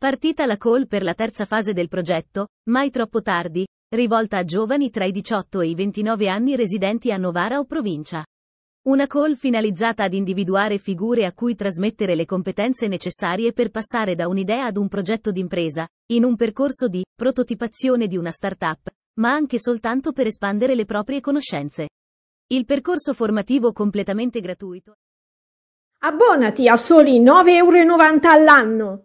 Partita la call per la terza fase del progetto, mai troppo tardi, rivolta a giovani tra i 18 e i 29 anni residenti a Novara o provincia. Una call finalizzata ad individuare figure a cui trasmettere le competenze necessarie per passare da un'idea ad un progetto d'impresa, in un percorso di prototipazione di una startup, ma anche soltanto per espandere le proprie conoscenze. Il percorso formativo completamente gratuito. Abbonati a soli 9,90 euro all'anno.